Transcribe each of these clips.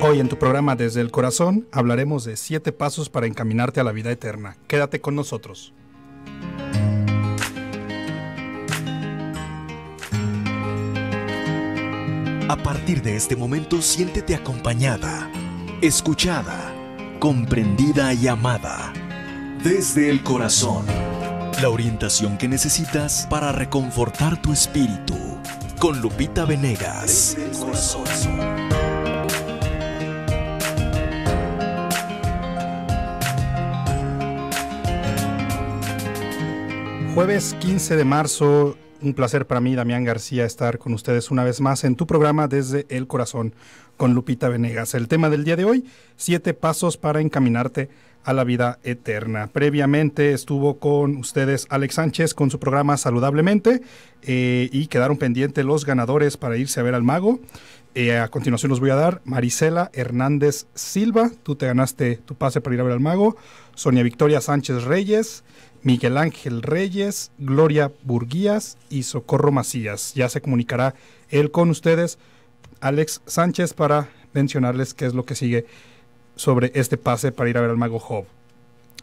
Hoy en tu programa Desde el Corazón hablaremos de 7 pasos para encaminarte a la vida eterna. Quédate con nosotros. A partir de este momento siéntete acompañada, escuchada, comprendida y amada. Desde el corazón, la orientación que necesitas para reconfortar tu espíritu. Con Lupita Venegas. el corazón. Jueves 15 de marzo, un placer para mí, Damián García, estar con ustedes una vez más en tu programa desde el corazón con Lupita Venegas. El tema del día de hoy, siete pasos para encaminarte a la vida eterna. Previamente estuvo con ustedes Alex Sánchez con su programa Saludablemente eh, y quedaron pendientes los ganadores para irse a ver al mago. Eh, a continuación los voy a dar Marisela Hernández Silva, tú te ganaste tu pase para ir a ver al mago, Sonia Victoria Sánchez Reyes, Miguel Ángel Reyes, Gloria Burguías y Socorro Macías. Ya se comunicará él con ustedes, Alex Sánchez, para mencionarles qué es lo que sigue sobre este pase para ir a ver al Mago Job.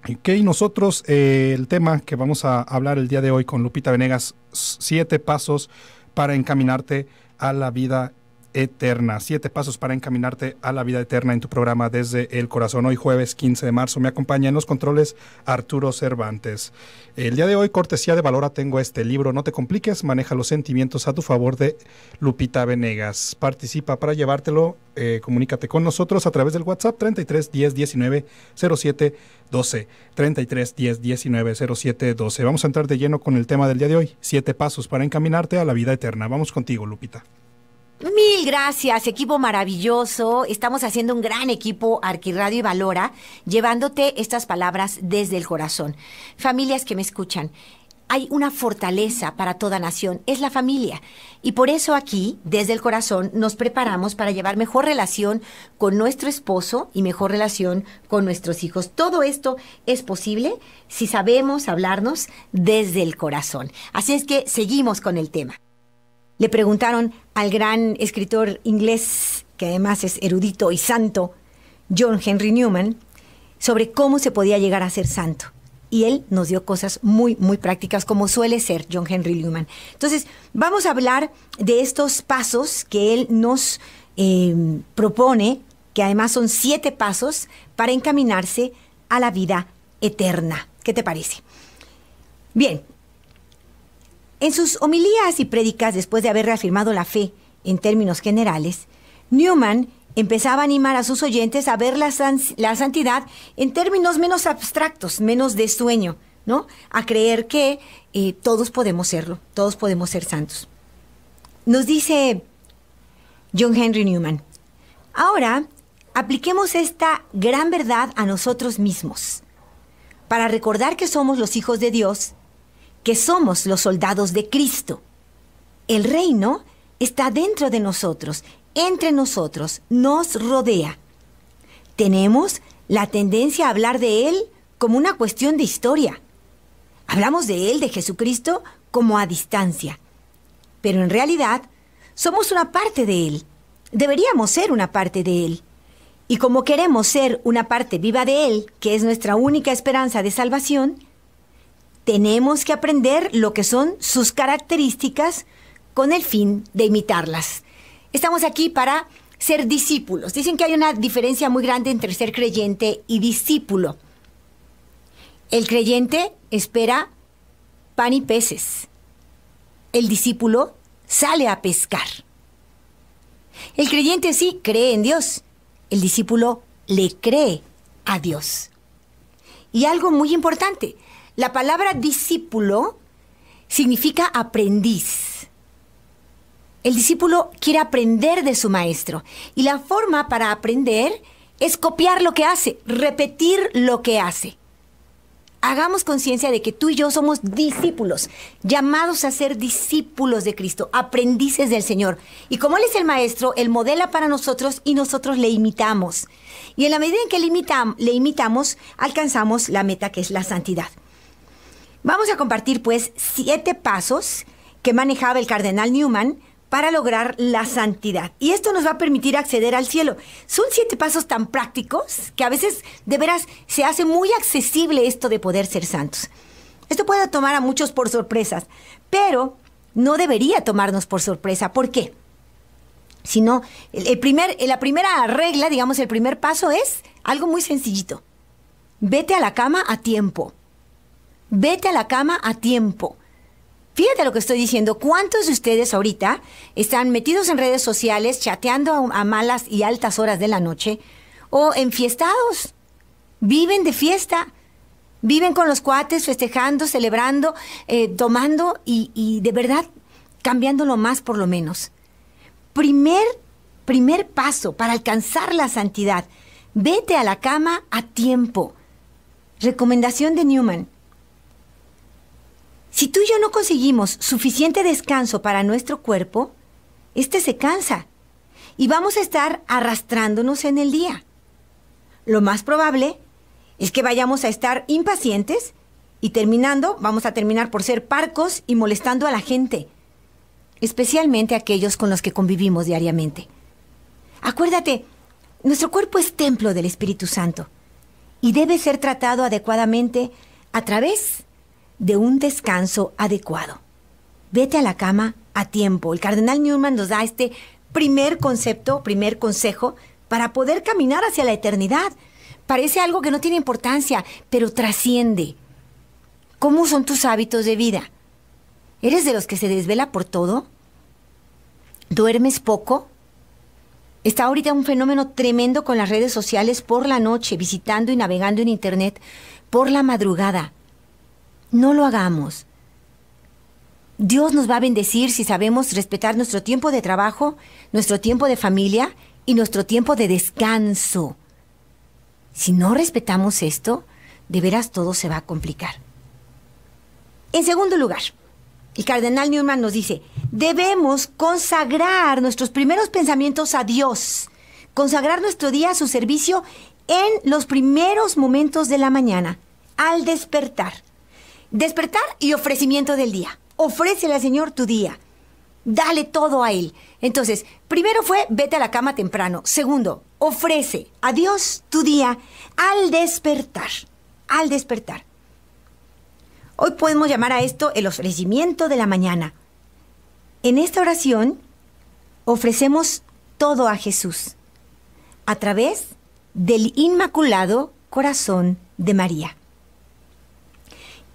Ok, nosotros eh, el tema que vamos a hablar el día de hoy con Lupita Venegas, siete pasos para encaminarte a la vida eterna. Siete pasos para encaminarte a la vida eterna en tu programa desde el corazón. Hoy jueves 15 de marzo me acompaña en los controles Arturo Cervantes. El día de hoy, cortesía de Valora, tengo este libro. No te compliques, maneja los sentimientos a tu favor de Lupita Venegas. Participa para llevártelo. Eh, comunícate con nosotros a través del WhatsApp 33 10 19 07 12. 33 10 19 07 12. Vamos a entrar de lleno con el tema del día de hoy. Siete pasos para encaminarte a la vida eterna. Vamos contigo, Lupita. Mil gracias, equipo maravilloso. Estamos haciendo un gran equipo Arquirradio y Valora, llevándote estas palabras desde el corazón. Familias que me escuchan, hay una fortaleza para toda nación, es la familia. Y por eso aquí, desde el corazón, nos preparamos para llevar mejor relación con nuestro esposo y mejor relación con nuestros hijos. Todo esto es posible si sabemos hablarnos desde el corazón. Así es que seguimos con el tema. Le preguntaron al gran escritor inglés, que además es erudito y santo, John Henry Newman, sobre cómo se podía llegar a ser santo. Y él nos dio cosas muy, muy prácticas, como suele ser John Henry Newman. Entonces, vamos a hablar de estos pasos que él nos eh, propone, que además son siete pasos para encaminarse a la vida eterna. ¿Qué te parece? Bien, en sus homilías y prédicas, después de haber reafirmado la fe en términos generales, Newman empezaba a animar a sus oyentes a ver la, santidad en términos menos abstractos, menos de sueño, ¿no? A creer que eh, todos podemos serlo, todos podemos ser santos. Nos dice John Henry Newman, ahora apliquemos esta gran verdad a nosotros mismos, para recordar que somos los hijos de Dios que somos los soldados de Cristo. El reino está dentro de nosotros, entre nosotros, nos rodea. Tenemos la tendencia a hablar de Él como una cuestión de historia. Hablamos de Él, de Jesucristo, como a distancia. Pero en realidad, somos una parte de Él. Deberíamos ser una parte de Él. Y como queremos ser una parte viva de Él, que es nuestra única esperanza de salvación, tenemos que aprender lo que son sus características con el fin de imitarlas. Estamos aquí para ser discípulos. Dicen que hay una diferencia muy grande entre ser creyente y discípulo. El creyente espera pan y peces. El discípulo sale a pescar. El creyente sí cree en Dios. El discípulo le cree a Dios. Y algo muy importante, la palabra discípulo significa aprendiz. El discípulo quiere aprender de su maestro y la forma para aprender es copiar lo que hace, repetir lo que hace. Hagamos conciencia de que tú y yo somos discípulos, llamados a ser discípulos de Cristo, aprendices del Señor. Y como Él es el Maestro, Él modela para nosotros y nosotros le imitamos. Y en la medida en que le, le imitamos, alcanzamos la meta que es la santidad. Vamos a compartir pues siete pasos que manejaba el cardenal Newman para lograr la santidad. Y esto nos va a permitir acceder al cielo. Son siete pasos tan prácticos que a veces de veras se hace muy accesible esto de poder ser santos. Esto puede tomar a muchos por sorpresas, pero no debería tomarnos por sorpresa. ¿Por qué? Sino, el, primer, la primera regla, digamos, el primer paso es algo muy sencillito. Vete a la cama a tiempo. Vete a la cama a tiempo. Fíjate lo que estoy diciendo. ¿Cuántos de ustedes ahorita están metidos en redes sociales, chateando a, malas y altas horas de la noche? ¿O enfiestados? ¿Viven de fiesta? ¿Viven con los cuates, festejando, celebrando, eh, tomando y, de verdad cambiándolo más por lo menos? primer paso para alcanzar la santidad. Vete a la cama a tiempo. Recomendación de Newman. Si tú y yo no conseguimos suficiente descanso para nuestro cuerpo, este se cansa y vamos a estar arrastrándonos en el día. Lo más probable es que vayamos a estar impacientes y terminando, vamos a terminar por ser parcos y molestando a la gente, especialmente aquellos con los que convivimos diariamente. Acuérdate, nuestro cuerpo es templo del Espíritu Santo y debe ser tratado adecuadamente a través de un descanso adecuado. Vete a la cama a tiempo. El cardenal Newman nos da este primer concepto, primer consejo para poder caminar hacia la eternidad. Parece algo que no tiene importancia, pero trasciende. ¿Cómo son tus hábitos de vida? ¿Eres de los que se desvela por todo? ¿Duermes poco? Está ahorita un fenómeno tremendo con las redes sociales por la noche, visitando y navegando en Internet por la madrugada. No lo hagamos. Dios nos va a bendecir si sabemos respetar nuestro tiempo de trabajo, nuestro tiempo de familia y nuestro tiempo de descanso. Si no respetamos esto, de veras todo se va a complicar. En segundo lugar, el cardenal Newman nos dice, debemos consagrar nuestros primeros pensamientos a Dios, consagrar nuestro día a su servicio en los primeros momentos de la mañana, al despertar. Despertar y ofrecimiento del día. Ofrécele al Señor tu día. Dale todo a Él. Entonces, primero fue vete a la cama temprano. Segundo, ofrece a Dios tu día al despertar. Al despertar. Hoy podemos llamar a esto el ofrecimiento de la mañana. En esta oración ofrecemos todo a Jesús a través del Inmaculado Corazón de María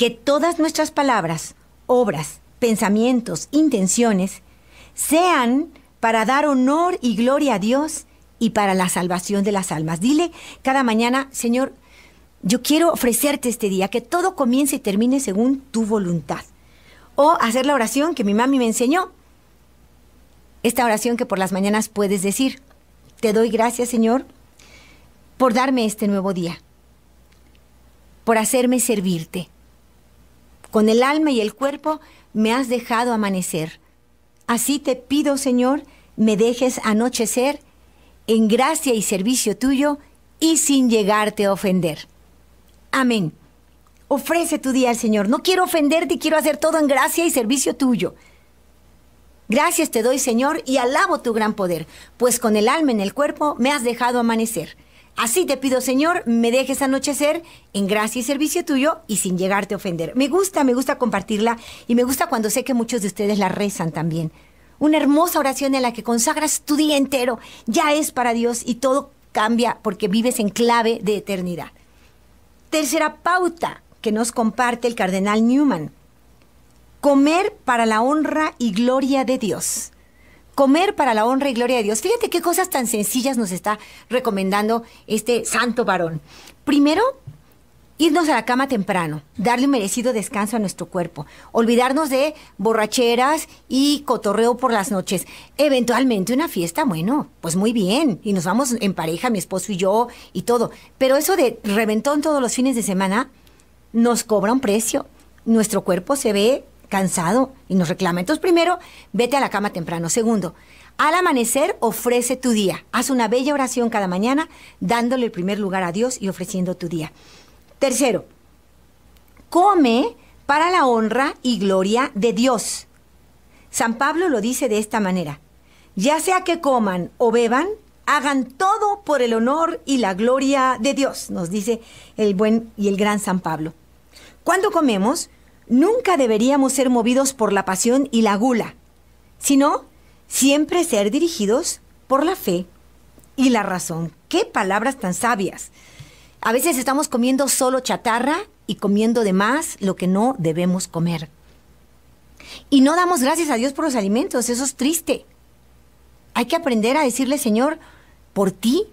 que todas nuestras palabras, obras, pensamientos, intenciones, sean para dar honor y gloria a Dios y para la salvación de las almas. Dile cada mañana, Señor, yo quiero ofrecerte este día, que todo comience y termine según tu voluntad. O hacer la oración que mi mami me enseñó. Esta oración que por las mañanas puedes decir, te doy gracias, Señor, por darme este nuevo día, por hacerme servirte, con el alma y el cuerpo me has dejado amanecer. Así te pido, Señor, me dejes anochecer en gracia y servicio tuyo y sin llegarte a ofender. Amén. Ofrece tu día al Señor. No quiero ofenderte, quiero hacer todo en gracia y servicio tuyo. Gracias te doy, Señor, y alabo tu gran poder, pues con el alma en el cuerpo me has dejado amanecer. Así te pido, Señor, me dejes anochecer en gracia y servicio tuyo y sin llegarte a ofender. Me gusta, me gusta compartirla y me gusta cuando sé que muchos de ustedes la rezan también. Una hermosa oración en la que consagras tu día entero, ya es para Dios y todo cambia porque vives en clave de eternidad. Tercera pauta que nos comparte el cardenal Newman. Comer para la honra y gloria de Dios comer para la honra y gloria de Dios. Fíjate qué cosas tan sencillas nos está recomendando este santo varón. Primero, irnos a la cama temprano, darle un merecido descanso a nuestro cuerpo, olvidarnos de borracheras y cotorreo por las noches. Eventualmente una fiesta, bueno, pues muy bien, y nos vamos en pareja, mi esposo y yo, y todo. Pero eso de reventón todos los fines de semana nos cobra un precio. Nuestro cuerpo se ve cansado y nos reclama. Entonces, primero, vete a la cama temprano. Segundo, al amanecer, ofrece tu día. Haz una bella oración cada mañana, dándole el primer lugar a Dios y ofreciendo tu día. Tercero, come para la honra y gloria de Dios. San Pablo lo dice de esta manera. Ya sea que coman o beban, hagan todo por el honor y la gloria de Dios, nos dice el buen y el gran San Pablo. Cuando comemos, Nunca deberíamos ser movidos por la pasión y la gula, sino siempre ser dirigidos por la fe y la razón. ¡Qué palabras tan sabias! A veces estamos comiendo solo chatarra y comiendo de más lo que no debemos comer. Y no damos gracias a Dios por los alimentos, eso es triste. Hay que aprender a decirle, Señor, por ti,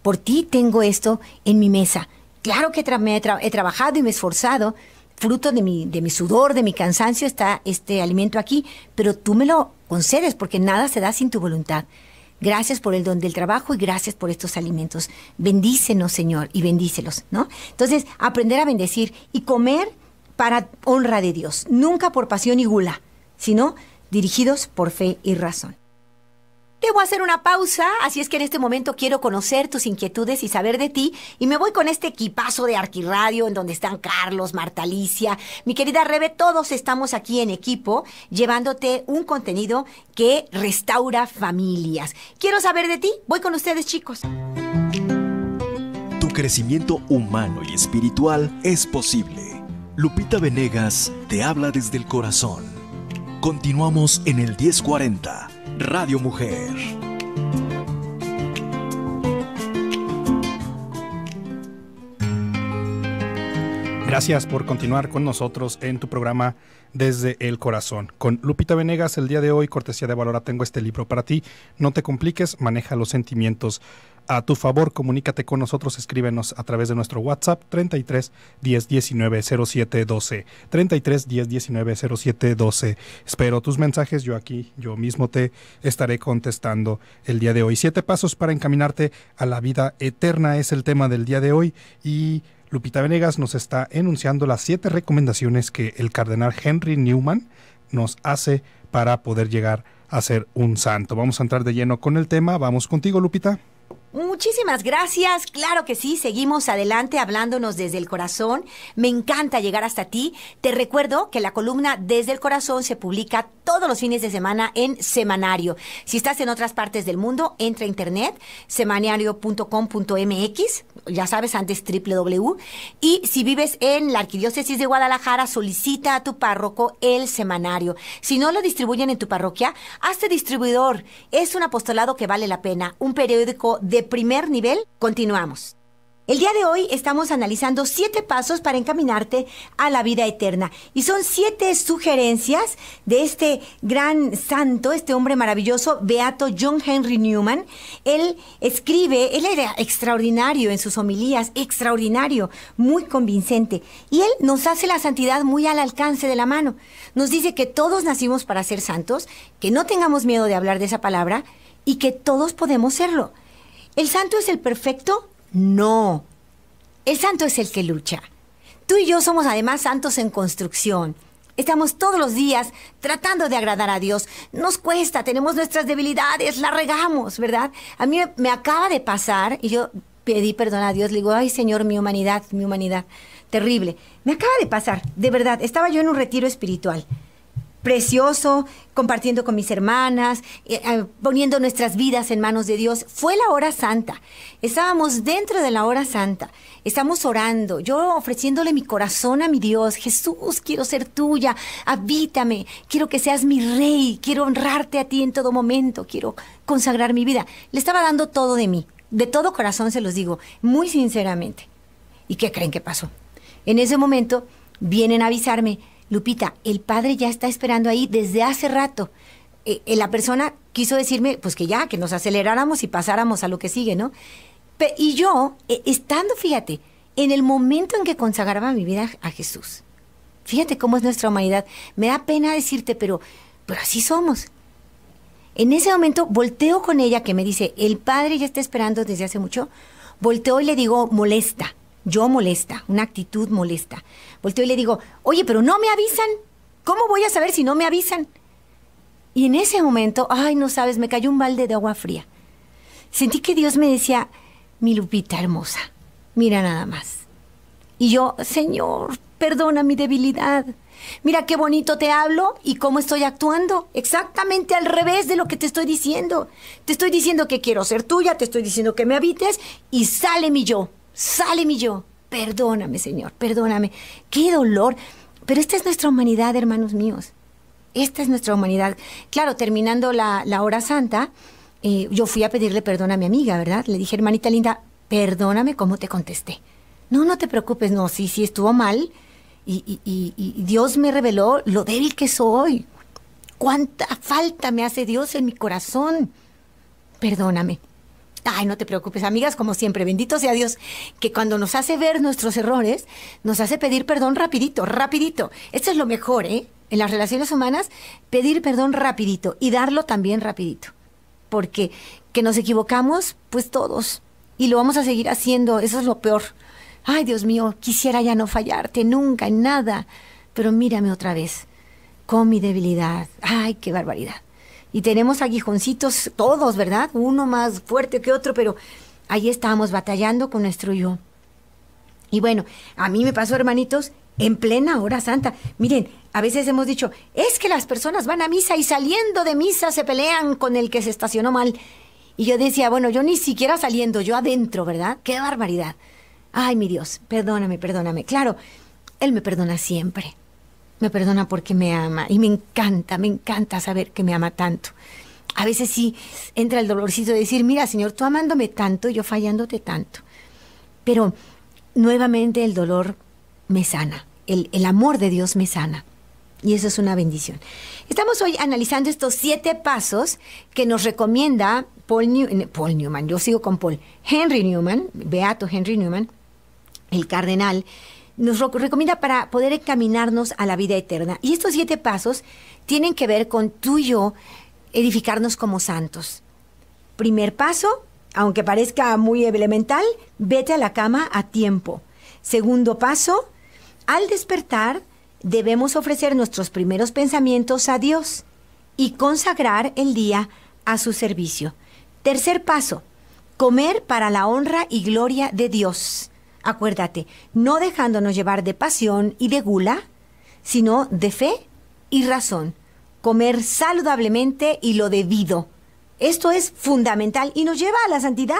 por ti tengo esto en mi mesa. Claro que he trabajado y me he esforzado, fruto de mi, de mi sudor, de mi cansancio, está este alimento aquí, pero tú me lo concedes porque nada se da sin tu voluntad. Gracias por el don del trabajo y gracias por estos alimentos. Bendícenos, Señor, y bendícelos, ¿no? Entonces, aprender a bendecir y comer para honra de Dios, nunca por pasión y gula, sino dirigidos por fe y razón. Debo hacer una pausa, así es que en este momento quiero conocer tus inquietudes y saber de ti. Y me voy con este equipazo de Arquirradio, en donde están Carlos, Marta Alicia, mi querida Rebe, todos estamos aquí en equipo, llevándote un contenido que restaura familias. Quiero saber de ti, voy con ustedes, chicos. Tu crecimiento humano y espiritual es posible. Lupita Venegas te habla desde el corazón. Continuamos en el 1040 Radio Mujer. Gracias por continuar con nosotros en tu programa Desde el Corazón. Con Lupita Venegas, el día de hoy, cortesía de Valora, tengo este libro para ti. No te compliques, maneja los sentimientos a tu favor. Comunícate con nosotros, escríbenos a través de nuestro WhatsApp 33 10 19 07 12. 33 10 19 07 12. Espero tus mensajes, yo aquí, yo mismo te estaré contestando el día de hoy. Siete pasos para encaminarte a la vida eterna es el tema del día de hoy y Lupita Venegas nos está enunciando las siete recomendaciones que el cardenal Henry Newman nos hace para poder llegar a ser un santo. Vamos a entrar de lleno con el tema. Vamos contigo, Lupita. Muchísimas gracias, claro que sí, seguimos adelante hablándonos desde el corazón. Me encanta llegar hasta ti. Te recuerdo que la columna Desde el Corazón se publica todos los fines de semana en Semanario. Si estás en otras partes del mundo, entra a internet, semanario.com.mx, ya sabes, antes www. Y si vives en la Arquidiócesis de Guadalajara, solicita a tu párroco el semanario. Si no lo distribuyen en tu parroquia, hazte distribuidor. Es un apostolado que vale la pena, un periódico de primer nivel, continuamos. El día de hoy estamos analizando siete pasos para encaminarte a la vida eterna. Y son siete sugerencias de este gran santo, este hombre maravilloso, Beato John Henry Newman. Él escribe, él era extraordinario en sus homilías, extraordinario, muy convincente. Y él nos hace la santidad muy al alcance de la mano. Nos dice que todos nacimos para ser santos, que no tengamos miedo de hablar de esa palabra y que todos podemos serlo ¿El santo es el perfecto? No. El santo es el que lucha. Tú y yo somos además santos en construcción. Estamos todos los días tratando de agradar a Dios. Nos cuesta, tenemos nuestras debilidades, la regamos, ¿verdad? A mí me acaba de pasar, y yo pedí perdón a Dios, le digo, ay Señor, mi humanidad, mi humanidad, terrible. Me acaba de pasar, de verdad, estaba yo en un retiro espiritual precioso, compartiendo con mis hermanas, eh, eh, poniendo nuestras vidas en manos de Dios. Fue la hora santa. Estábamos dentro de la hora santa. Estamos orando, yo ofreciéndole mi corazón a mi Dios. Jesús, quiero ser tuya, habítame, quiero que seas mi rey, quiero honrarte a ti en todo momento, quiero consagrar mi vida. Le estaba dando todo de mí, de todo corazón se los digo, muy sinceramente. ¿Y qué creen que pasó? En ese momento vienen a avisarme, Lupita, el padre ya está esperando ahí desde hace rato. Eh, eh, la persona quiso decirme, pues que ya, que nos aceleráramos y pasáramos a lo que sigue, ¿no? y yo, eh, estando, fíjate, en el momento en que consagraba mi vida a Jesús, fíjate cómo es nuestra humanidad. Me da pena decirte, pero, pero así somos. En ese momento volteo con ella que me dice, el padre ya está esperando desde hace mucho. Volteo y le digo, molesta yo molesta, una actitud molesta. Volteo y le digo, oye, pero no me avisan. ¿Cómo voy a saber si no me avisan? Y en ese momento, ay, no sabes, me cayó un balde de agua fría. Sentí que Dios me decía, mi Lupita hermosa, mira nada más. Y yo, Señor, perdona mi debilidad. Mira qué bonito te hablo y cómo estoy actuando. Exactamente al revés de lo que te estoy diciendo. Te estoy diciendo que quiero ser tuya, te estoy diciendo que me habites y sale mi yo. Sale mi yo. Perdóname, Señor, perdóname. Qué dolor. Pero esta es nuestra humanidad, hermanos míos. Esta es nuestra humanidad. Claro, terminando la, hora santa, eh, yo fui a pedirle perdón a mi amiga, ¿verdad? Le dije, hermanita linda, perdóname cómo te contesté. No, no te preocupes, no, sí, sí estuvo mal. Y, y Dios me reveló lo débil que soy. Cuánta falta me hace Dios en mi corazón. Perdóname. Ay, no te preocupes, amigas, como siempre, bendito sea Dios, que cuando nos hace ver nuestros errores, nos hace pedir perdón rapidito, rapidito. Esto es lo mejor, ¿eh? En las relaciones humanas, pedir perdón rapidito y darlo también rapidito. Porque que nos equivocamos, pues todos. Y lo vamos a seguir haciendo, eso es lo peor. Ay, Dios mío, quisiera ya no fallarte nunca, en nada. Pero mírame otra vez, con mi debilidad. Ay, qué barbaridad y tenemos aguijoncitos todos, ¿verdad? Uno más fuerte que otro, pero ahí estábamos batallando con nuestro yo. Y bueno, a mí me pasó, hermanitos, en plena hora santa. Miren, a veces hemos dicho, es que las personas van a misa y saliendo de misa se pelean con el que se estacionó mal. Y yo decía, bueno, yo ni siquiera saliendo, yo adentro, ¿verdad? Qué barbaridad. Ay, mi Dios, perdóname, perdóname. Claro, Él me perdona siempre me perdona porque me ama y me encanta, me encanta saber que me ama tanto. A veces sí entra el dolorcito de decir, mira Señor, tú amándome tanto, yo fallándote tanto. Pero nuevamente el dolor me sana, el, amor de Dios me sana. Y eso es una bendición. Estamos hoy analizando estos siete pasos que nos recomienda Paul eh, Newman, yo sigo con Paul, Henry Newman, Beato Henry Newman, el cardenal, nos recomienda para poder encaminarnos a la vida eterna. Y estos siete pasos tienen que ver con tú y yo edificarnos como santos. Primer paso, aunque parezca muy elemental, vete a la cama a tiempo. Segundo paso, al despertar debemos ofrecer nuestros primeros pensamientos a Dios y consagrar el día a su servicio. Tercer paso, comer para la honra y gloria de Dios acuérdate, no dejándonos llevar de pasión y de gula, sino de fe y razón. Comer saludablemente y lo debido. Esto es fundamental y nos lleva a la santidad.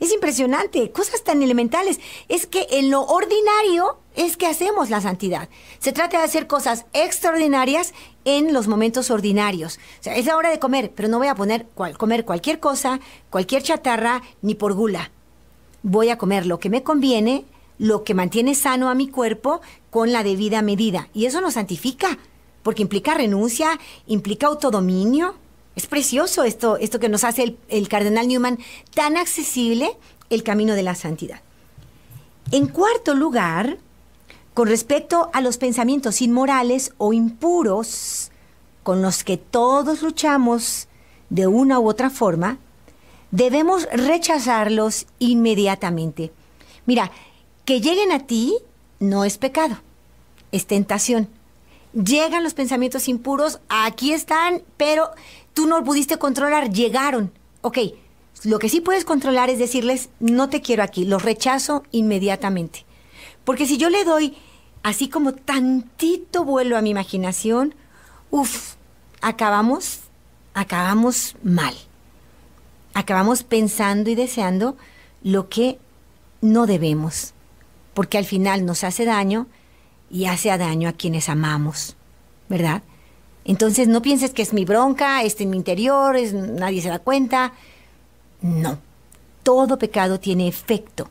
Es impresionante, cosas tan elementales. Es que en lo ordinario es que hacemos la santidad. Se trata de hacer cosas extraordinarias en los momentos ordinarios. O sea, es la hora de comer, pero no voy a poner comer cualquier cosa, cualquier chatarra, ni por gula voy a comer lo que me conviene, lo que mantiene sano a mi cuerpo con la debida medida. Y eso nos santifica, porque implica renuncia, implica autodominio. Es precioso esto, esto que nos hace el, el cardenal Newman tan accesible el camino de la santidad. En cuarto lugar, con respecto a los pensamientos inmorales o impuros con los que todos luchamos de una u otra forma, debemos rechazarlos inmediatamente. Mira, que lleguen a ti no es pecado, es tentación. Llegan los pensamientos impuros, aquí están, pero tú no pudiste controlar, llegaron. Ok, lo que sí puedes controlar es decirles, no te quiero aquí, los rechazo inmediatamente. Porque si yo le doy así como tantito vuelo a mi imaginación, uff, acabamos, acabamos mal acabamos pensando y deseando lo que no debemos, porque al final nos hace daño y hace daño a quienes amamos, ¿verdad? Entonces no pienses que es mi bronca, es en mi interior, nadie se da cuenta. No, todo pecado tiene efecto,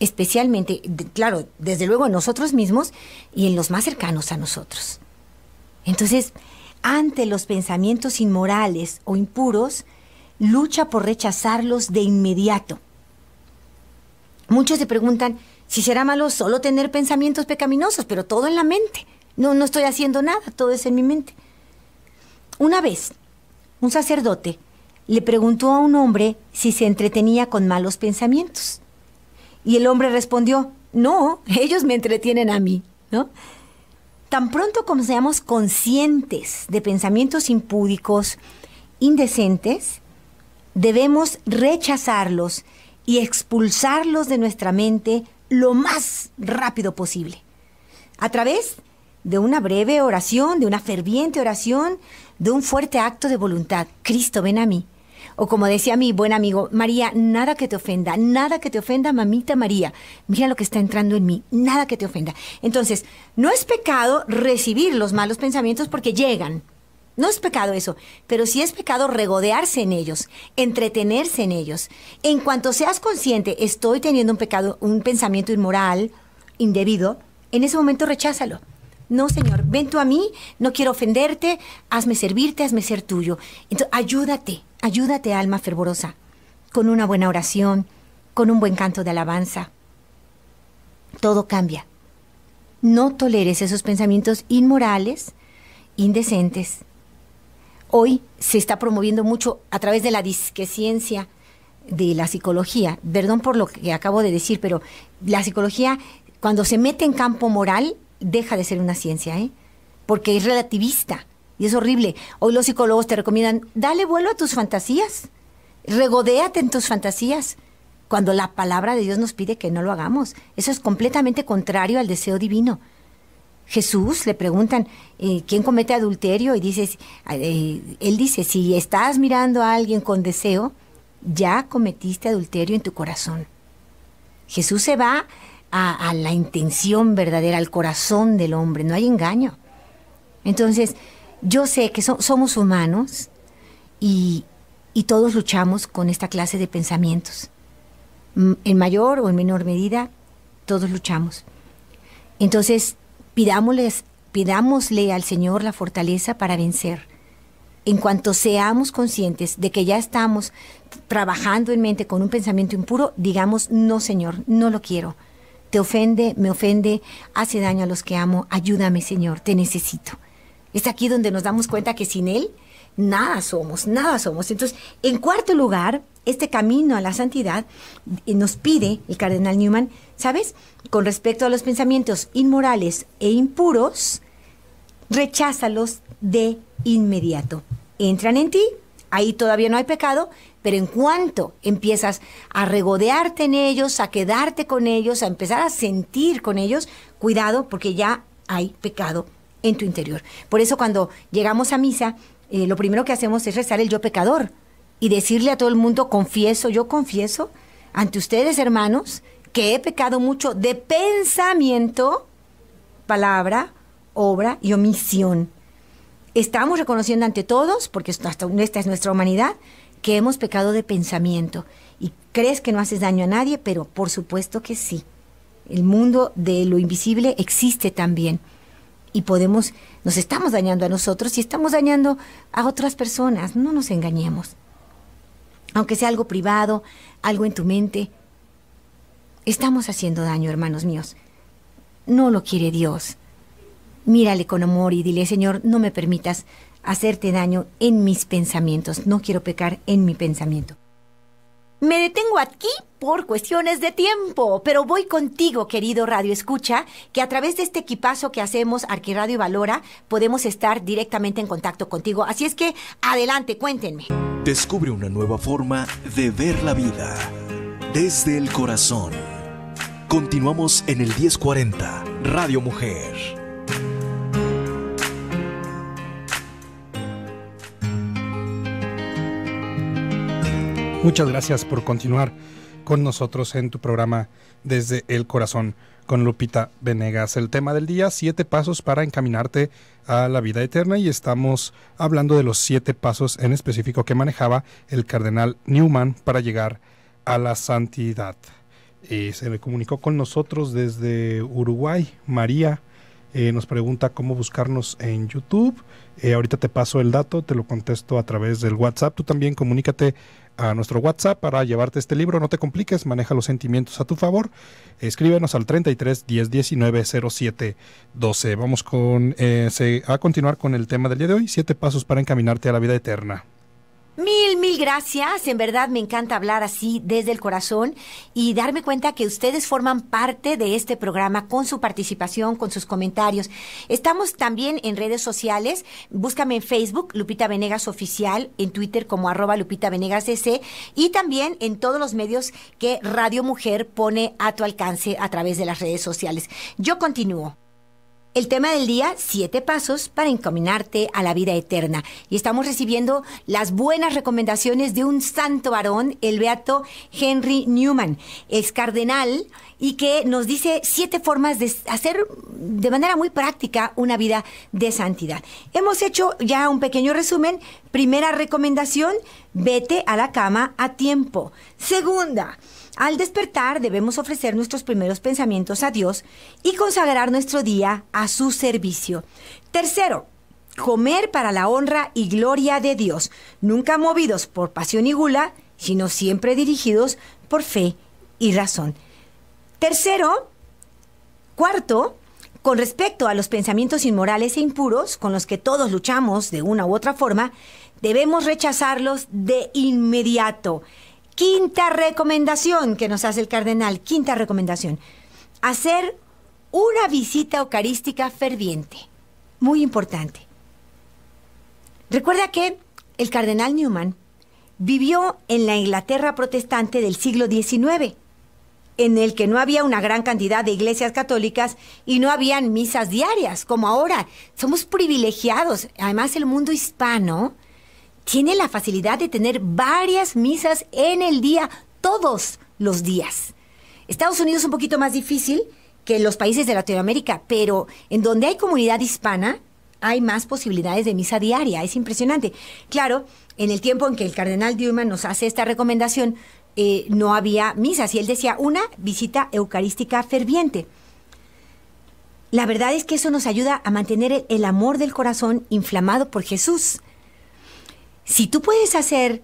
especialmente, claro, desde luego en nosotros mismos y en los más cercanos a nosotros. Entonces, ante los pensamientos inmorales o impuros, lucha por rechazarlos de inmediato. Muchos se preguntan si será malo solo tener pensamientos pecaminosos, pero todo en la mente. No, no estoy haciendo nada, todo es en mi mente. Una vez, un sacerdote le preguntó a un hombre si se entretenía con malos pensamientos. Y el hombre respondió, no, ellos me entretienen a mí, ¿no? Tan pronto como seamos conscientes de pensamientos impúdicos, indecentes, debemos rechazarlos y expulsarlos de nuestra mente lo más rápido posible. A través de una breve oración, de una ferviente oración, de un fuerte acto de voluntad. Cristo, ven a mí. O como decía mi buen amigo, María, nada que te ofenda, nada que te ofenda, mamita María. Mira lo que está entrando en mí, nada que te ofenda. Entonces, no es pecado recibir los malos pensamientos porque llegan, no es pecado eso, pero sí es pecado regodearse en ellos, entretenerse en ellos. En cuanto seas consciente, estoy teniendo un pecado, un pensamiento inmoral, indebido, en ese momento recházalo. No, Señor, ven tú a mí, no quiero ofenderte, hazme servirte, hazme ser tuyo. Entonces, ayúdate, ayúdate, alma fervorosa, con una buena oración, con un buen canto de alabanza. Todo cambia. No toleres esos pensamientos inmorales, indecentes, hoy se está promoviendo mucho a través de la disqueciencia de la psicología. Perdón por lo que acabo de decir, pero la psicología, cuando se mete en campo moral, deja de ser una ciencia, ¿eh? porque es relativista y es horrible. Hoy los psicólogos te recomiendan, dale vuelo a tus fantasías, regodéate en tus fantasías, cuando la palabra de Dios nos pide que no lo hagamos. Eso es completamente contrario al deseo divino. Jesús, le preguntan, eh, ¿quién comete adulterio? Y dice eh, él dice, si estás mirando a alguien con deseo, ya cometiste adulterio en tu corazón. Jesús se va a, la intención verdadera, al corazón del hombre, no hay engaño. Entonces, yo sé que somos humanos y, y todos luchamos con esta clase de pensamientos. Mm, en mayor o en menor medida, todos luchamos. Entonces, pidámosle al Señor la fortaleza para vencer. En cuanto seamos conscientes de que ya estamos trabajando en mente con un pensamiento impuro, digamos, no Señor, no lo quiero. Te ofende, me ofende, hace daño a los que amo, ayúdame Señor, te necesito. Es aquí donde nos damos cuenta que sin Él Nada somos, nada somos. Entonces, en cuarto lugar, este camino a la santidad eh, nos pide el cardenal Newman, ¿sabes? Con respecto a los pensamientos inmorales e impuros, recházalos de inmediato. Entran en ti, ahí todavía no hay pecado, pero en cuanto empiezas a regodearte en ellos, a quedarte con ellos, a empezar a sentir con ellos, cuidado porque ya hay pecado en tu interior. Por eso cuando llegamos a misa, eh, lo primero que hacemos es rezar el yo pecador y decirle a todo el mundo, confieso, yo confieso ante ustedes, hermanos, que he pecado mucho de pensamiento, palabra, obra y omisión. Estamos reconociendo ante todos, porque hasta esta es nuestra humanidad, que hemos pecado de pensamiento. Y crees que no haces daño a nadie, pero por supuesto que sí. El mundo de lo invisible existe también y podemos, nos estamos dañando a nosotros y estamos dañando a otras personas. No nos engañemos. Aunque sea algo privado, algo en tu mente, estamos haciendo daño, hermanos míos. No lo quiere Dios. Mírale con amor y dile, Señor, no me permitas hacerte daño en mis pensamientos. No quiero pecar en mi pensamiento. Me detengo aquí por cuestiones de tiempo, pero voy contigo, querido Radio Escucha, que a través de este equipazo que hacemos, Arquiradio y Valora, podemos estar directamente en contacto contigo. Así es que adelante, cuéntenme. Descubre una nueva forma de ver la vida desde el corazón. Continuamos en el 1040, Radio Mujer. Muchas gracias por continuar con nosotros en tu programa Desde el Corazón con Lupita Venegas. El tema del día, siete pasos para encaminarte a la vida eterna y estamos hablando de los siete pasos en específico que manejaba el cardenal Newman para llegar a la santidad. Eh, se le comunicó con nosotros desde Uruguay, María. Eh, nos pregunta cómo buscarnos en YouTube. Eh, ahorita te paso el dato, te lo contesto a través del WhatsApp. Tú también comunícate a nuestro WhatsApp para llevarte este libro. No te compliques, maneja los sentimientos a tu favor. Escríbenos al 33 10 19 07 12. Vamos con, eh, a continuar con el tema del día de hoy: siete pasos para encaminarte a la vida eterna. Mil, mil gracias. En verdad me encanta hablar así desde el corazón y darme cuenta que ustedes forman parte de este programa con su participación, con sus comentarios. Estamos también en redes sociales. Búscame en Facebook, Lupita Venegas Oficial, en Twitter como arroba Lupita Venegas DC y también en todos los medios que Radio Mujer pone a tu alcance a través de las redes sociales. Yo continúo. El tema del día, siete pasos para encaminarte a la vida eterna. Y estamos recibiendo las buenas recomendaciones de un santo varón, el beato Henry Newman, es cardenal y que nos dice siete formas de hacer de manera muy práctica una vida de santidad. Hemos hecho ya un pequeño resumen. Primera recomendación, vete a la cama a tiempo. Segunda, al despertar debemos ofrecer nuestros primeros pensamientos a Dios y consagrar nuestro día a su servicio. Tercero, comer para la honra y gloria de Dios, nunca movidos por pasión y gula, sino siempre dirigidos por fe y razón. Tercero, cuarto, con respecto a los pensamientos inmorales e impuros con los que todos luchamos de una u otra forma, debemos rechazarlos de inmediato. Quinta recomendación que nos hace el cardenal, quinta recomendación, hacer una visita eucarística ferviente, muy importante. Recuerda que el cardenal Newman vivió en la Inglaterra protestante del siglo XIX, en el que no había una gran cantidad de iglesias católicas y no habían misas diarias, como ahora. Somos privilegiados. Además, el mundo hispano tiene la facilidad de tener varias misas en el día, todos los días. Estados Unidos es un poquito más difícil que los países de Latinoamérica, pero en donde hay comunidad hispana hay más posibilidades de misa diaria, es impresionante. Claro, en el tiempo en que el cardenal Dilma nos hace esta recomendación, eh, no había misas y él decía una visita eucarística ferviente. La verdad es que eso nos ayuda a mantener el amor del corazón inflamado por Jesús. Si tú puedes hacer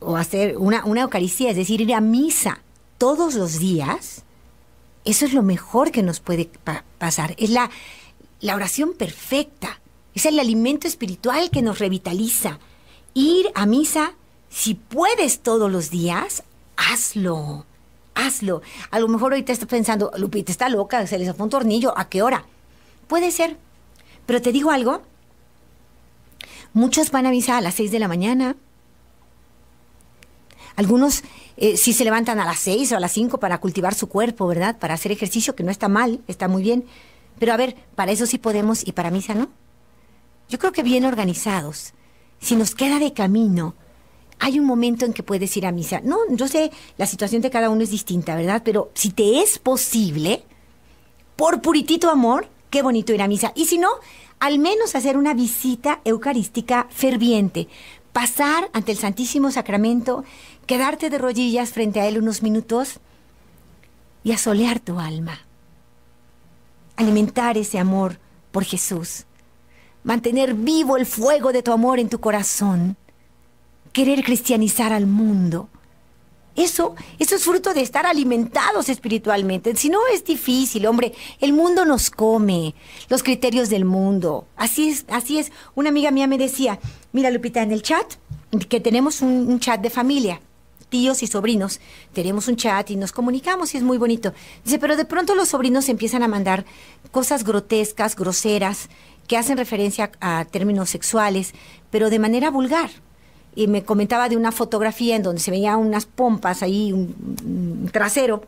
o hacer una, Eucaristía, es decir, ir a misa todos los días, eso es lo mejor que nos puede pasar. Es la, la oración perfecta. Es el alimento espiritual que nos revitaliza. Ir a misa, si puedes todos los días, hazlo. Hazlo. A lo mejor ahorita estás pensando, Lupita está loca, se les apuntó un tornillo, ¿a qué hora? Puede ser. Pero te digo algo, Muchos van a misa a las 6 de la mañana. Algunos si eh, sí se levantan a las 6 o a las 5 para cultivar su cuerpo, ¿verdad? Para hacer ejercicio, que no está mal, está muy bien. Pero a ver, para eso sí podemos y para misa no. Yo creo que bien organizados, si nos queda de camino, hay un momento en que puedes ir a misa. No, yo sé, la situación de cada uno es distinta, ¿verdad? Pero si te es posible, por puritito amor, qué bonito ir a misa. Y si no, al menos hacer una visita eucarística ferviente, pasar ante el Santísimo Sacramento, quedarte de rodillas frente a él unos minutos y asolear tu alma. Alimentar ese amor por Jesús. Mantener vivo el fuego de tu amor en tu corazón. Querer cristianizar al mundo eso, eso es fruto de estar alimentados espiritualmente. Si no es difícil, hombre, el mundo nos come, los criterios del mundo. Así es, así es. Una amiga mía me decía, mira Lupita, en el chat, que tenemos un, chat de familia, tíos y sobrinos, tenemos un chat y nos comunicamos y es muy bonito. Dice, pero de pronto los sobrinos empiezan a mandar cosas grotescas, groseras, que hacen referencia a términos sexuales, pero de manera vulgar y me comentaba de una fotografía en donde se veía unas pompas ahí, un, trasero,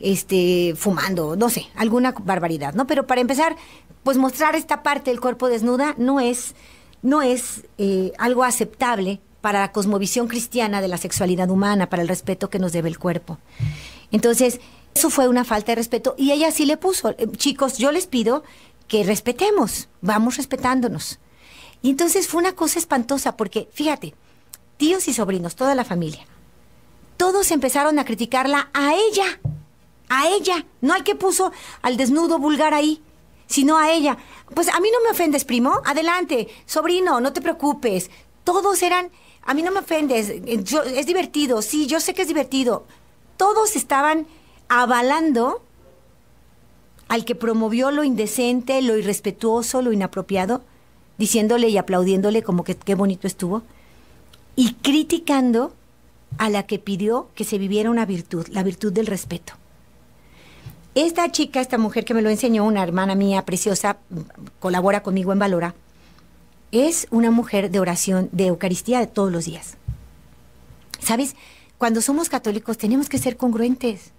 este, fumando, no sé, alguna barbaridad, ¿no? Pero para empezar, pues mostrar esta parte del cuerpo desnuda no es, no es eh, algo aceptable para la cosmovisión cristiana de la sexualidad humana, para el respeto que nos debe el cuerpo. Entonces, eso fue una falta de respeto y ella sí le puso, eh, chicos, yo les pido que respetemos, vamos respetándonos. Y entonces fue una cosa espantosa porque, fíjate, tíos y sobrinos, toda la familia, todos empezaron a criticarla a ella, a ella, no al que puso al desnudo vulgar ahí, sino a ella. Pues a mí no me ofendes, primo, adelante, sobrino, no te preocupes. Todos eran, a mí no me ofendes, eh, es divertido, sí, yo sé que es divertido. Todos estaban avalando al que promovió lo indecente, lo irrespetuoso, lo inapropiado diciéndole y aplaudiéndole como que qué bonito estuvo, y criticando a la que pidió que se viviera una virtud, la virtud del respeto. Esta chica, esta mujer que me lo enseñó, una hermana mía preciosa, colabora conmigo en Valora, es una mujer de oración, de Eucaristía de todos los días. ¿Sabes? Cuando somos católicos tenemos que ser congruentes.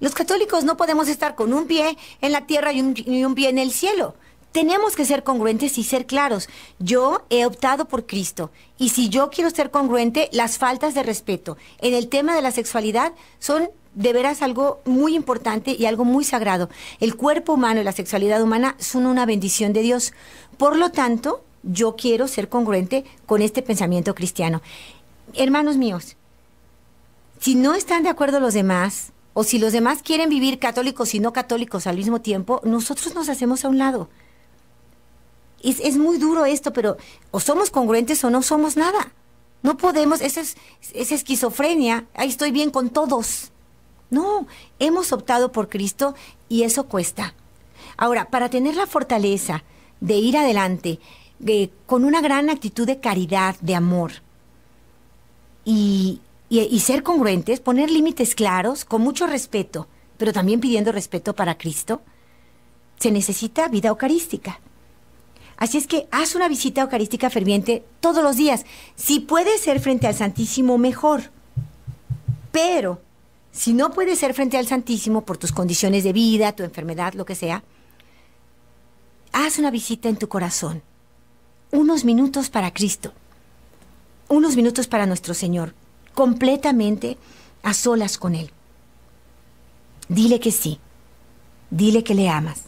Los católicos no podemos estar con un pie en la tierra y un, un pie en el cielo tenemos que ser congruentes y ser claros. Yo he optado por Cristo y si yo quiero ser congruente, las faltas de respeto en el tema de la sexualidad son de veras algo muy importante y algo muy sagrado. El cuerpo humano y la sexualidad humana son una bendición de Dios. Por lo tanto, yo quiero ser congruente con este pensamiento cristiano. Hermanos míos, si no están de acuerdo los demás, o si los demás quieren vivir católicos y no católicos al mismo tiempo, nosotros nos hacemos a un lado. Es, es muy duro esto, pero o somos congruentes o no somos nada. No podemos, esa es, esquizofrenia, ahí estoy bien con todos. No, hemos optado por Cristo y eso cuesta. Ahora, para tener la fortaleza de ir adelante de, eh, con una gran actitud de caridad, de amor y, y ser congruentes, poner límites claros, con mucho respeto, pero también pidiendo respeto para Cristo, se necesita vida eucarística. Así es que haz una visita eucarística ferviente todos los días. Si puedes ser frente al Santísimo, mejor. Pero si no puedes ser frente al Santísimo por tus condiciones de vida, tu enfermedad, lo que sea, haz una visita en tu corazón. Unos minutos para Cristo. Unos minutos para nuestro Señor. Completamente a solas con Él. Dile que sí. Dile que le amas.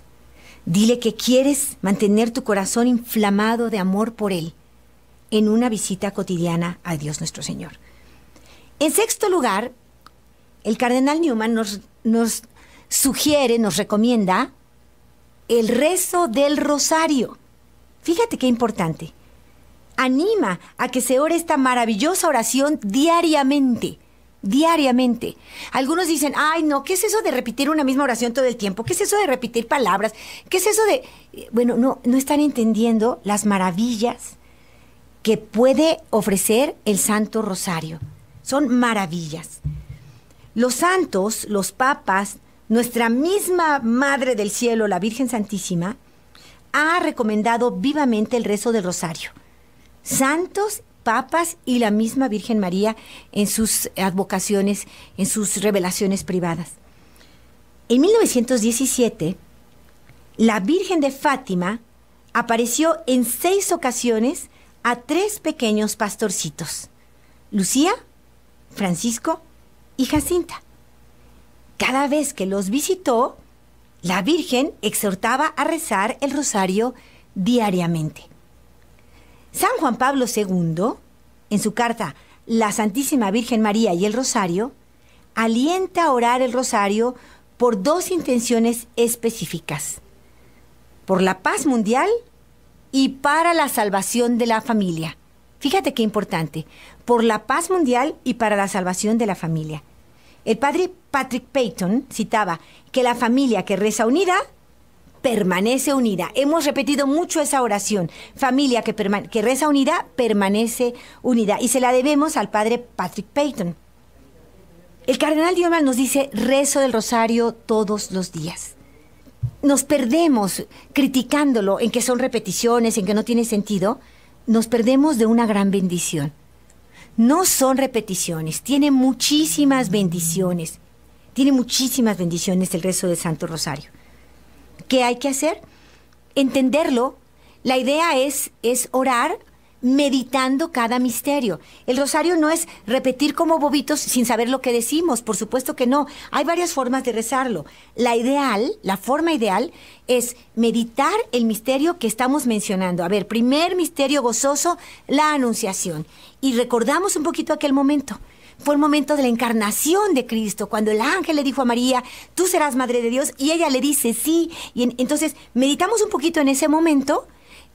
Dile que quieres mantener tu corazón inflamado de amor por Él en una visita cotidiana a Dios nuestro Señor. En sexto lugar, el cardenal Newman nos, nos sugiere, nos recomienda el rezo del rosario. Fíjate qué importante. Anima a que se ore esta maravillosa oración diariamente diariamente. Algunos dicen, ay, no, ¿qué es eso de repetir una misma oración todo el tiempo? ¿Qué es eso de repetir palabras? ¿Qué es eso de...? Bueno, no, no están entendiendo las maravillas que puede ofrecer el Santo Rosario. Son maravillas. Los santos, los papas, nuestra misma Madre del Cielo, la Virgen Santísima, ha recomendado vivamente el rezo del Rosario. Santos papas y la misma Virgen María en sus advocaciones, en sus revelaciones privadas. En 1917, la Virgen de Fátima apareció en seis ocasiones a tres pequeños pastorcitos, Lucía, Francisco y Jacinta. Cada vez que los visitó, la Virgen exhortaba a rezar el rosario diariamente. San Juan Pablo II, en su carta La Santísima Virgen María y el Rosario, alienta a orar el Rosario por dos intenciones específicas, por la paz mundial y para la salvación de la familia. Fíjate qué importante, por la paz mundial y para la salvación de la familia. El padre Patrick Payton citaba que la familia que reza unida permanece unida. Hemos repetido mucho esa oración. Familia que, reza unida, permanece unida. Y se la debemos al padre Patrick Payton. El cardenal Diomar nos dice, rezo del rosario todos los días. Nos perdemos criticándolo en que son repeticiones, en que no tiene sentido. Nos perdemos de una gran bendición. No son repeticiones, tiene muchísimas bendiciones. Tiene muchísimas bendiciones el rezo del Santo Rosario. ¿Qué hay que hacer? Entenderlo. La idea es, es orar meditando cada misterio. El rosario no es repetir como bobitos sin saber lo que decimos, por supuesto que no. Hay varias formas de rezarlo. La ideal, la forma ideal, es meditar el misterio que estamos mencionando. A ver, primer misterio gozoso, la anunciación. Y recordamos un poquito aquel momento fue el momento de la encarnación de Cristo, cuando el ángel le dijo a María, tú serás madre de Dios, y ella le dice sí. Y entonces, meditamos un poquito en ese momento.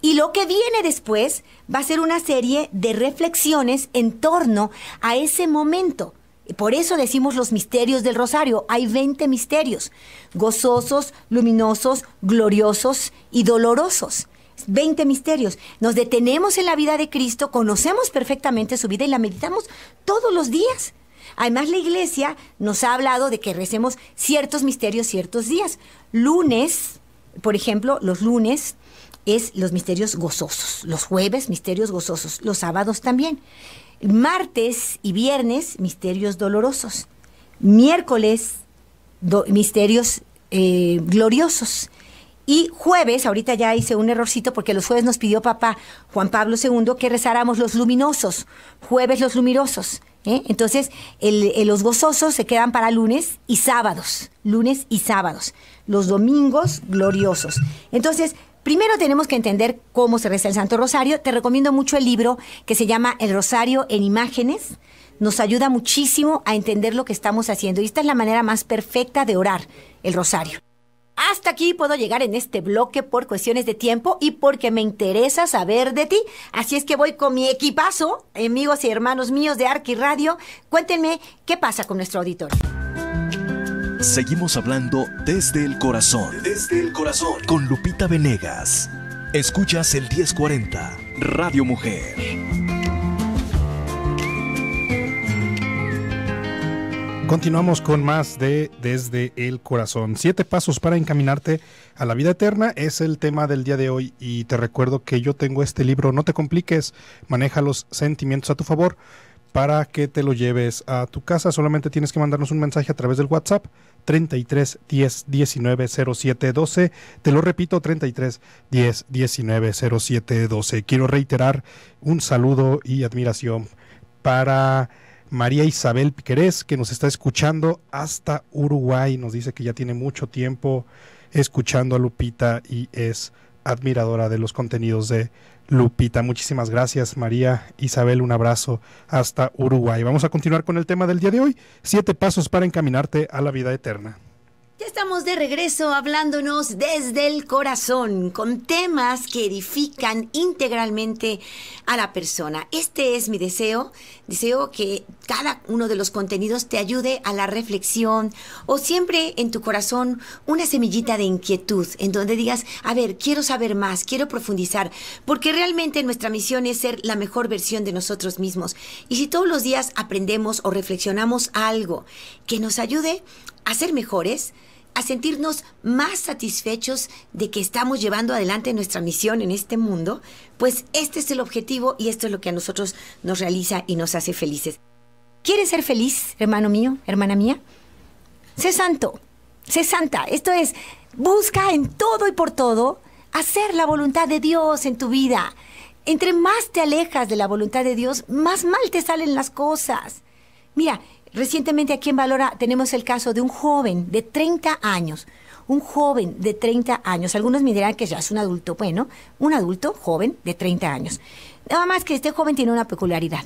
Y lo que viene después va a ser una serie de reflexiones en torno a ese momento. Por eso decimos los misterios del rosario. Hay 20 misterios, gozosos, luminosos, gloriosos y dolorosos. 20 misterios. Nos detenemos en la vida de Cristo, conocemos perfectamente su vida y la meditamos todos los días. Además, la iglesia nos ha hablado de que recemos ciertos misterios ciertos días. Lunes, por ejemplo, los lunes es los misterios gozosos. Los jueves, misterios gozosos. Los sábados también. Martes y viernes, misterios dolorosos. Miércoles, misterios eh, gloriosos. Y jueves, ahorita ya hice un errorcito porque los jueves nos pidió papá Juan Pablo II que rezáramos los luminosos, jueves los luminosos. ¿eh? Entonces, eh, los gozosos se quedan para lunes y sábados, lunes y sábados, los domingos gloriosos. Entonces, Primero tenemos que entender cómo se reza el Santo Rosario. Te recomiendo mucho el libro que se llama El Rosario en Imágenes. Nos ayuda muchísimo a entender lo que estamos haciendo y esta es la manera más perfecta de orar el Rosario. Hasta aquí puedo llegar en este bloque por cuestiones de tiempo y porque me interesa saber de ti. Así es que voy con mi equipazo, amigos y hermanos míos de Arqui Radio. Cuéntenme qué pasa con nuestro auditor? Seguimos hablando desde el corazón. Desde el corazón. Con Lupita Venegas. Escuchas el 1040, Radio Mujer. Continuamos con más de Desde el Corazón. Siete pasos para encaminarte a la vida eterna es el tema del día de hoy y te recuerdo que yo tengo este libro, No te compliques, maneja los sentimientos a tu favor para que te lo lleves a tu casa. Solamente tienes que mandarnos un mensaje a través del WhatsApp 33 10 19 07 12. Te lo repito, 33 10 19 07 12. Quiero reiterar un saludo y admiración para María Isabel Piquerés, que nos está escuchando hasta Uruguay. Nos dice que ya tiene mucho tiempo escuchando a Lupita y es admiradora de los contenidos de Lupita. Muchísimas gracias, María Isabel. Un abrazo hasta Uruguay. Vamos a continuar con el tema del día de hoy: siete pasos para encaminarte a la vida eterna. Ya estamos de regreso hablándonos desde el corazón con temas que edifican integralmente a la persona. Este es mi deseo. Deseo que cada uno de los contenidos te ayude a la reflexión o siempre en tu corazón una semillita de inquietud en donde digas, a ver, quiero saber más, quiero profundizar, porque realmente nuestra misión es ser la mejor versión de nosotros mismos. Y si todos los días aprendemos o reflexionamos algo que nos ayude, a ser mejores, a sentirnos más satisfechos de que estamos llevando adelante nuestra misión en este mundo, pues este es el objetivo y esto es lo que a nosotros nos realiza y nos hace felices. ¿Quieres ser feliz, hermano mío, hermana mía? Sé santo, sé santa. Esto es, busca en todo y por todo hacer la voluntad de Dios en tu vida. Entre más te alejas de la voluntad de Dios, más mal te salen las cosas. Mira, Recientemente aquí en Valora tenemos el caso de un joven de 30 años, un joven de 30 años, algunos me dirán que ya es un adulto, bueno, un adulto joven de 30 años. Nada más que este joven tiene una peculiaridad.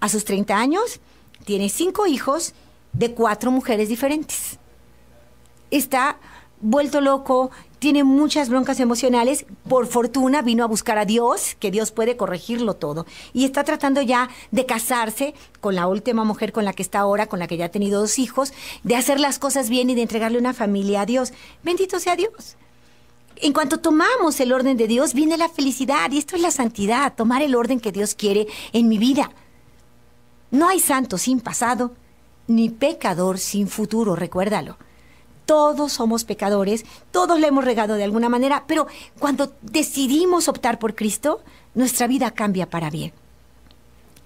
A sus 30 años tiene cinco hijos de cuatro mujeres diferentes. Está vuelto loco, tiene muchas broncas emocionales, por fortuna vino a buscar a Dios, que Dios puede corregirlo todo, y está tratando ya de casarse con la última mujer con la que está ahora, con la que ya ha tenido dos hijos, de hacer las cosas bien y de entregarle una familia a Dios. Bendito sea Dios. En cuanto tomamos el orden de Dios, viene la felicidad, y esto es la santidad, tomar el orden que Dios quiere en mi vida. No hay santo sin pasado, ni pecador sin futuro, recuérdalo todos somos pecadores, todos le hemos regado de alguna manera, pero cuando decidimos optar por Cristo, nuestra vida cambia para bien.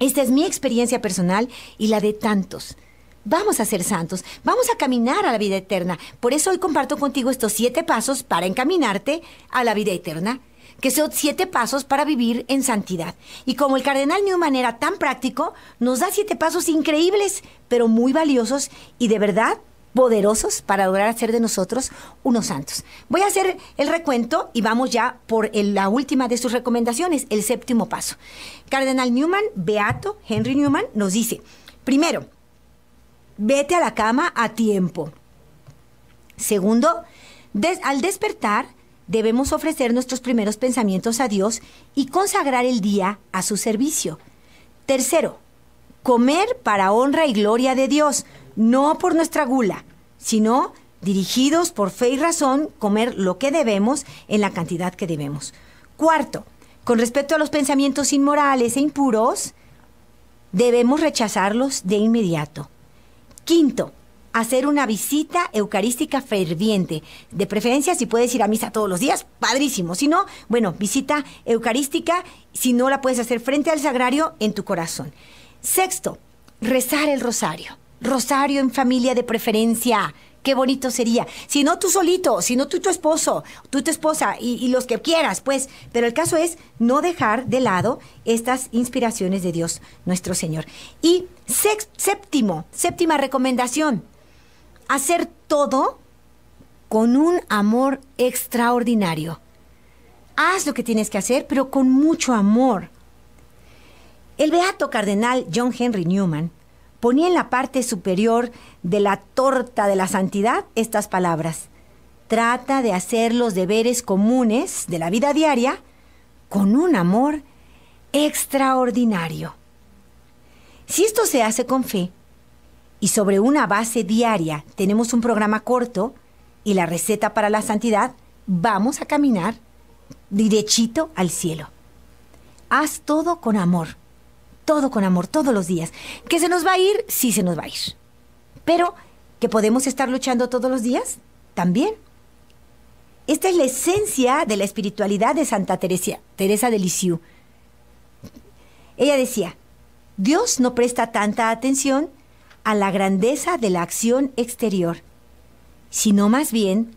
Esta es mi experiencia personal y la de tantos. Vamos a ser santos, vamos a caminar a la vida eterna. Por eso hoy comparto contigo estos siete pasos para encaminarte a la vida eterna, que son siete pasos para vivir en santidad. Y como el cardenal Newman era tan práctico, nos da siete pasos increíbles, pero muy valiosos y de verdad poderosos para lograr hacer de nosotros unos santos. Voy a hacer el recuento y vamos ya por la última de sus recomendaciones, el séptimo paso. Cardenal Newman, Beato Henry Newman, nos dice, primero, vete a la cama a tiempo. Segundo, al despertar debemos ofrecer nuestros primeros pensamientos a Dios y consagrar el día a su servicio. Tercero, comer para honra y gloria de Dios, no por nuestra gula, sino dirigidos por fe y razón, comer lo que debemos en la cantidad que debemos. Cuarto, con respecto a los pensamientos inmorales e impuros, debemos rechazarlos de inmediato. Quinto, hacer una visita eucarística ferviente. De preferencia, si puedes ir a misa todos los días, padrísimo. Si no, bueno, visita eucarística, si no la puedes hacer frente al sagrario, en tu corazón. Sexto, rezar el rosario. Rosario en familia de preferencia. Qué bonito sería. Si no tú solito, si no tú y tu esposo, tú y tu esposa y, los que quieras, pues. Pero el caso es no dejar de lado estas inspiraciones de Dios nuestro Señor. Y séptimo, séptima recomendación, hacer todo con un amor extraordinario. Haz lo que tienes que hacer, pero con mucho amor. El beato cardenal John Henry Newman ponía en la parte superior de la torta de la santidad estas palabras. Trata de hacer los deberes comunes de la vida diaria con un amor extraordinario. Si esto se hace con fe y sobre una base diaria tenemos un programa corto y la receta para la santidad, vamos a caminar derechito al cielo. Haz todo con amor todo con amor, todos los días. ¿Que se nos va a ir? Sí se nos va a ir. Pero que podemos estar luchando todos los días, también. Esta es la esencia de la espiritualidad de Santa Teresa, Teresa de Lisieux. Ella decía, Dios no presta tanta atención a la grandeza de la acción exterior, sino más bien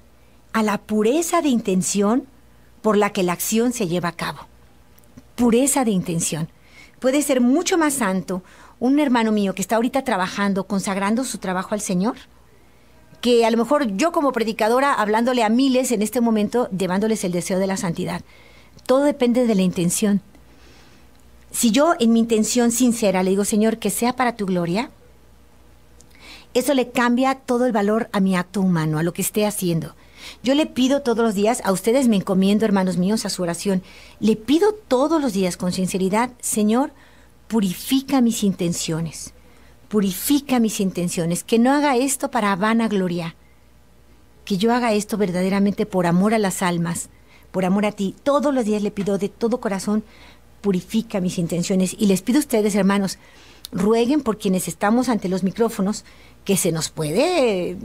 a la pureza de intención por la que la acción se lleva a cabo. Pureza de intención puede ser mucho más santo un hermano mío que está ahorita trabajando, consagrando su trabajo al Señor, que a lo mejor yo como predicadora hablándole a miles en este momento, llevándoles el deseo de la santidad. Todo depende de la intención. Si yo en mi intención sincera le digo, Señor, que sea para tu gloria, eso le cambia todo el valor a mi acto humano, a lo que esté haciendo. Yo le pido todos los días, a ustedes me encomiendo, hermanos míos, a su oración. Le pido todos los días con sinceridad, Señor, purifica mis intenciones. Purifica mis intenciones. Que no haga esto para gloria, Que yo haga esto verdaderamente por amor a las almas, por amor a ti. Todos los días le pido de todo corazón, purifica mis intenciones. Y les pido a ustedes, hermanos, rueguen por quienes estamos ante los micrófonos, que se nos puede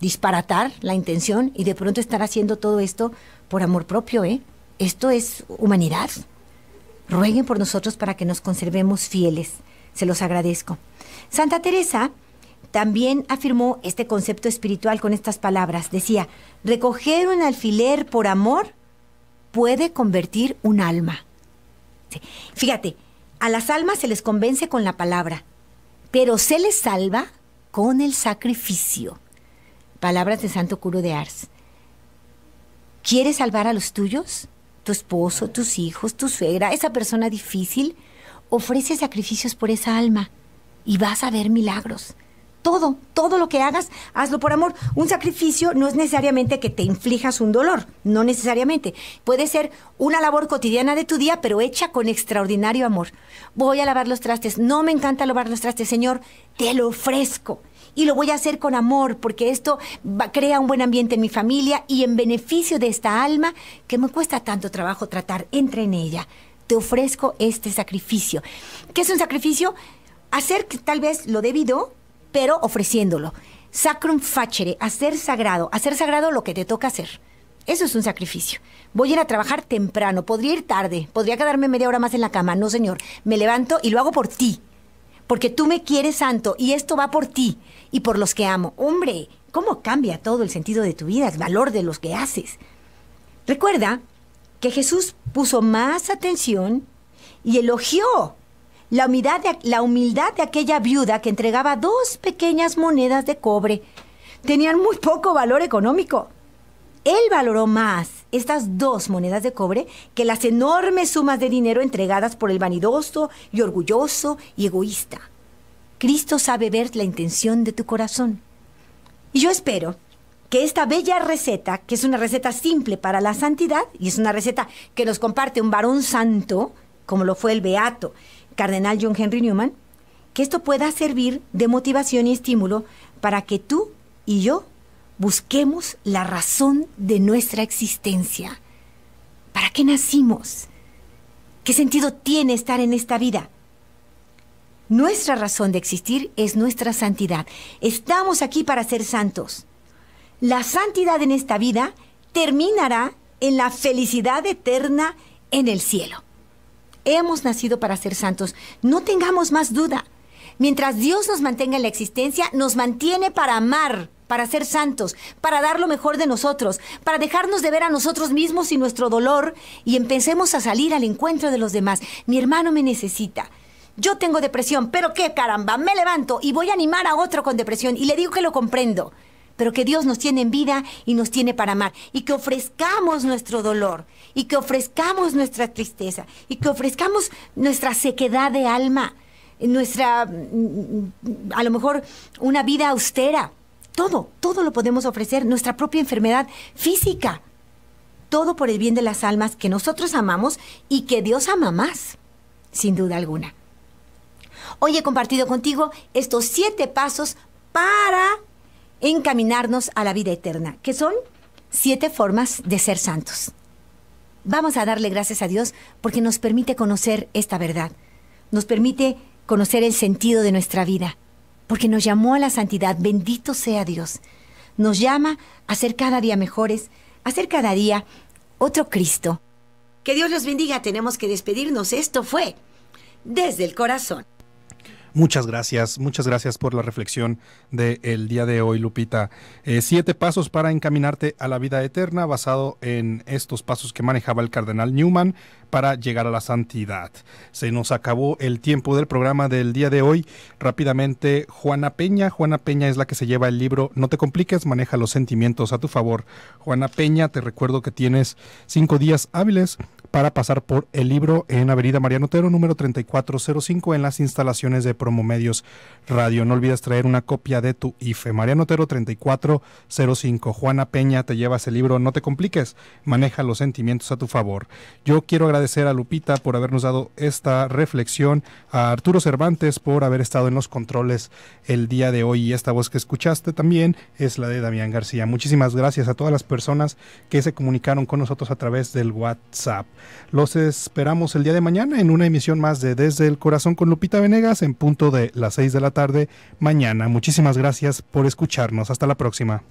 disparatar la intención y de pronto estar haciendo todo esto por amor propio, ¿eh? Esto es humanidad. Rueguen por nosotros para que nos conservemos fieles. Se los agradezco. Santa Teresa también afirmó este concepto espiritual con estas palabras. Decía, recoger un alfiler por amor puede convertir un alma. Fíjate, a las almas se les convence con la palabra, pero se les salva con el sacrificio. Palabras de Santo Curo de Ars. ¿Quieres salvar a los tuyos? ¿Tu esposo, tus hijos, tu suegra, esa persona difícil? Ofrece sacrificios por esa alma y vas a ver milagros todo, todo lo que hagas, hazlo por amor. Un sacrificio no es necesariamente que te inflijas un dolor, no necesariamente. Puede ser una labor cotidiana de tu día, pero hecha con extraordinario amor. Voy a lavar los trastes, no me encanta lavar los trastes, Señor, te lo ofrezco. Y lo voy a hacer con amor, porque esto crea un buen ambiente en mi familia y en beneficio de esta alma que me cuesta tanto trabajo tratar. Entra en ella. Te ofrezco este sacrificio. ¿Qué es un sacrificio? Hacer que tal vez lo debido pero ofreciéndolo. Sacrum facere, hacer sagrado, hacer sagrado lo que te toca hacer. Eso es un sacrificio. Voy a ir a trabajar temprano, podría ir tarde, podría quedarme media hora más en la cama. No, señor, me levanto y lo hago por ti. Porque tú me quieres santo y esto va por ti y por los que amo. Hombre, ¿cómo cambia todo el sentido de tu vida, el valor de los que haces? Recuerda que Jesús puso más atención y elogió la humildad, de, aquella viuda que entregaba dos pequeñas monedas de cobre. Tenían muy poco valor económico. Él valoró más estas dos monedas de cobre que las enormes sumas de dinero entregadas por el vanidoso y orgulloso y egoísta. Cristo sabe ver la intención de tu corazón. Y yo espero que esta bella receta, que es una receta simple para la santidad, y es una receta que nos comparte un varón santo, como lo fue el Beato cardenal John Henry Newman, que esto pueda servir de motivación y estímulo para que tú y yo busquemos la razón de nuestra existencia. ¿Para qué nacimos? ¿Qué sentido tiene estar en esta vida? Nuestra razón de existir es nuestra santidad. Estamos aquí para ser santos. La santidad en esta vida terminará en la felicidad eterna en el cielo hemos nacido para ser santos. No tengamos más duda. Mientras Dios nos mantenga en la existencia, nos mantiene para amar, para ser santos, para dar lo mejor de nosotros, para dejarnos de ver a nosotros mismos y nuestro dolor y empecemos a salir al encuentro de los demás. Mi hermano me necesita. Yo tengo depresión, pero qué caramba, me levanto y voy a animar a otro con depresión y le digo que lo comprendo pero que Dios nos tiene en vida y nos tiene para amar, y que ofrezcamos nuestro dolor, y que ofrezcamos nuestra tristeza, y que ofrezcamos nuestra sequedad de alma, nuestra, mm, a lo mejor, una vida austera. Todo, todo lo podemos ofrecer, nuestra propia enfermedad física. Todo por el bien de las almas que nosotros amamos y que Dios ama más, sin duda alguna. Hoy he compartido contigo estos siete pasos para encaminarnos a la vida eterna, que son siete formas de ser santos. Vamos a darle gracias a Dios porque nos permite conocer esta verdad, nos permite conocer el sentido de nuestra vida, porque nos llamó a la santidad, bendito sea Dios. Nos llama a ser cada día mejores, a ser cada día otro Cristo. Que Dios los bendiga, tenemos que despedirnos. Esto fue desde el corazón. Muchas gracias, muchas gracias por la reflexión del día de hoy, Lupita. Eh, siete pasos para encaminarte a la vida eterna, basado en estos pasos que manejaba el cardenal Newman para llegar a la santidad. Se nos acabó el tiempo del programa del día de hoy. Rápidamente, Juana Peña. Juana Peña es la que se lleva el libro No te compliques, maneja los sentimientos a tu favor. Juana Peña, te recuerdo que tienes cinco días hábiles para pasar por el libro en Avenida Mariano Otero, número 3405, en las instalaciones de Promomedios Radio. No olvides traer una copia de tu IFE. María Otero 3405. Juana Peña te llevas el libro No te compliques, maneja los sentimientos a tu favor. Yo quiero agradecer a Lupita por habernos dado esta reflexión, a Arturo Cervantes por haber estado en los controles el día de hoy y esta voz que escuchaste también es la de Damián García. Muchísimas gracias a todas las personas que se comunicaron con nosotros a través del WhatsApp. Los esperamos el día de mañana en una emisión más de Desde el Corazón con Lupita Venegas en punto de las 6 de la tarde mañana. Muchísimas gracias por escucharnos. Hasta la próxima.